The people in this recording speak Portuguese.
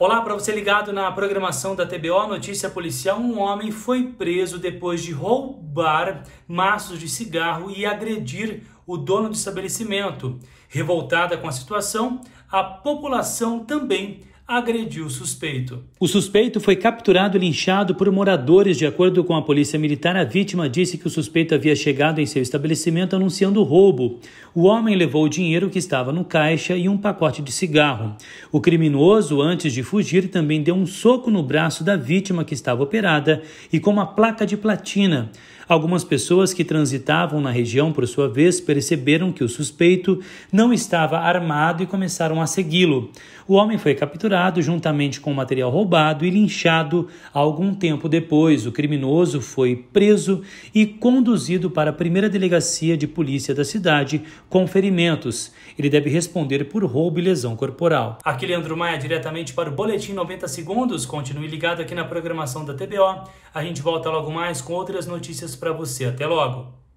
Olá para você ligado na programação da TBO Notícia Policial. Um homem foi preso depois de roubar maços de cigarro e agredir o dono do estabelecimento. Revoltada com a situação, a população também agrediu o suspeito. O suspeito foi capturado e linchado por moradores. De acordo com a polícia militar, a vítima disse que o suspeito havia chegado em seu estabelecimento anunciando roubo. O homem levou o dinheiro que estava no caixa e um pacote de cigarro. O criminoso, antes de fugir, também deu um soco no braço da vítima que estava operada e com uma placa de platina. Algumas pessoas que transitavam na região, por sua vez, perceberam que o suspeito não estava armado e começaram a segui-lo. O homem foi capturado capturado juntamente com o material roubado e linchado algum tempo depois. O criminoso foi preso e conduzido para a primeira delegacia de polícia da cidade com ferimentos. Ele deve responder por roubo e lesão corporal. Aqui Leandro Maia, diretamente para o Boletim 90 Segundos. Continue ligado aqui na programação da TBO. A gente volta logo mais com outras notícias para você. Até logo!